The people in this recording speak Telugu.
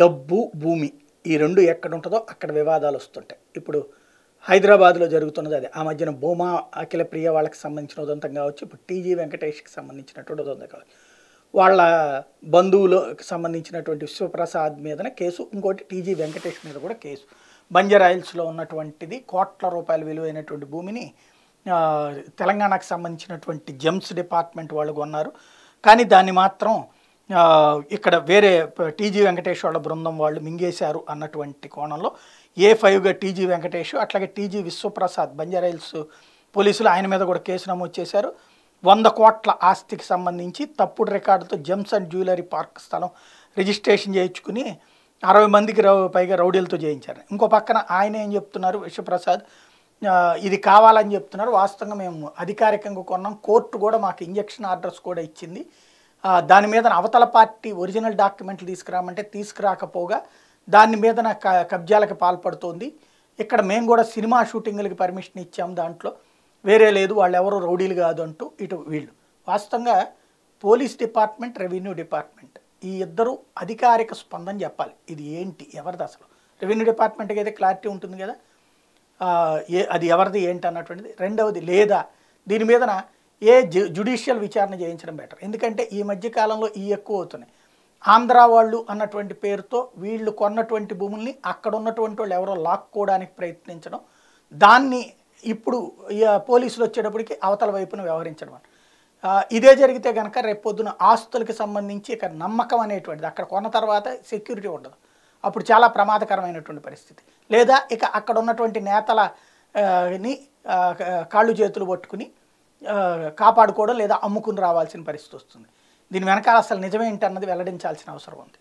డబ్బు భూమి ఈ రెండు ఎక్కడ ఉంటుందో అక్కడ వివాదాలు వస్తుంటాయి ఇప్పుడు హైదరాబాద్లో జరుగుతున్నది అది ఆ మధ్యన భూమా అఖిల ప్రియ వాళ్ళకి సంబంధించిన ఉదంతం కావచ్చు ఇప్పుడు టీజీ వెంకటేష్కి సంబంధించినటువంటి ఉదంతం కావచ్చు వాళ్ళ బంధువులకు సంబంధించినటువంటి విశ్వప్రసాద్ మీదన కేసు ఇంకోటి టీజీ వెంకటేష్ మీద కూడా కేసు బంజరాయిల్స్లో ఉన్నటువంటిది కోట్ల రూపాయల విలువైనటువంటి భూమిని తెలంగాణకు సంబంధించినటువంటి జెమ్స్ డిపార్ట్మెంట్ వాళ్ళు కొన్నారు కానీ దాన్ని మాత్రం ఇక్కడ వేరే టీజీ వెంకటేష్ వాళ్ళ బృందం వాళ్ళు మింగేశారు అన్నటువంటి కోణంలో ఏ ఫైవ్గా టీజీ వెంకటేష్ అట్లాగే టీజీ విశ్వప్రసాద్ బంజారాయిల్స్ పోలీసులు ఆయన మీద కూడా కేసు నమోదు చేశారు వంద కోట్ల ఆస్తికి సంబంధించి తప్పుడు రికార్డుతో అండ్ జ్యువెలరీ పార్క్ స్థలం రిజిస్ట్రేషన్ చేయించుకుని అరవై మందికి పైగా రౌడీలతో చేయించారు ఇంకో పక్కన ఆయన ఏం చెప్తున్నారు విశ్వప్రసాద్ ఇది కావాలని చెప్తున్నారు వాస్తవంగా మేము అధికారికంగా కొన్నాం కోర్టు కూడా మాకు ఇంజక్షన్ ఆర్డర్స్ కూడా ఇచ్చింది దాని మీద అవతల పార్టీ ఒరిజినల్ డాక్యుమెంట్లు తీసుకురామంటే తీసుకురాకపోగా దాని మీద కబ్జాలకు పాల్పడుతోంది ఇక్కడ మేము కూడా సినిమా షూటింగ్లకి పర్మిషన్ ఇచ్చాం దాంట్లో వేరే లేదు వాళ్ళు ఎవరు రౌడీలు కాదు అంటూ ఇటు వీళ్ళు వాస్తవంగా పోలీస్ డిపార్ట్మెంట్ రెవెన్యూ డిపార్ట్మెంట్ ఈ ఇద్దరు అధికారిక స్పందన చెప్పాలి ఇది ఏంటి ఎవరిది అసలు రెవెన్యూ డిపార్ట్మెంట్కి అయితే క్లారిటీ ఉంటుంది కదా ఏ అది ఎవరిది ఏంటి అన్నటువంటిది రెండవది లేదా దీని మీదన ఏ జుడిషియల్ విచారణ చేయించడం బెటర్ ఎందుకంటే ఈ మధ్యకాలంలో ఈ ఎక్కువ అవుతున్నాయి ఆంధ్రా వాళ్ళు అన్నటువంటి పేరుతో వీళ్ళు కొన్నటువంటి భూముల్ని అక్కడ ఉన్నటువంటి వాళ్ళు ఎవరో లాక్కోవడానికి ప్రయత్నించడం దాన్ని ఇప్పుడు పోలీసులు వచ్చేటప్పటికి అవతల వైపున వ్యవహరించడం ఇదే జరిగితే కనుక రేపొద్దున ఆస్తులకు సంబంధించి ఇక్కడ నమ్మకం అనేటువంటిది అక్కడ కొన్న తర్వాత సెక్యూరిటీ ఉండదు అప్పుడు చాలా ప్రమాదకరమైనటువంటి పరిస్థితి లేదా ఇక అక్కడ ఉన్నటువంటి నేతలని కాళ్ళు చేతులు పట్టుకుని కాపాడుకోవడం లేదా అమ్ముకుని రావాల్సిన పరిస్థితి వస్తుంది దీని వెనకాల అసలు నిజమేంటి అన్నది వెల్లడించాల్సిన అవసరం ఉంది